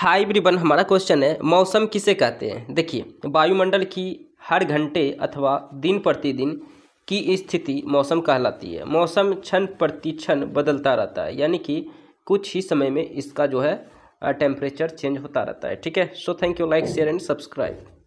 high ब्रिबन हमारा question है मौसम किसे कहते हैं देखिए वायुमंडल की हर घंटे अथवा दिन प्रतिदिन की स्थिति मौसम कहलाती है मौसम क्षण प्रति क्षण बदलता रहता है यानी कि कुछ ही समय में इसका जो है टेम्परेचर चेंज होता रहता है ठीक है so thank you like share and subscribe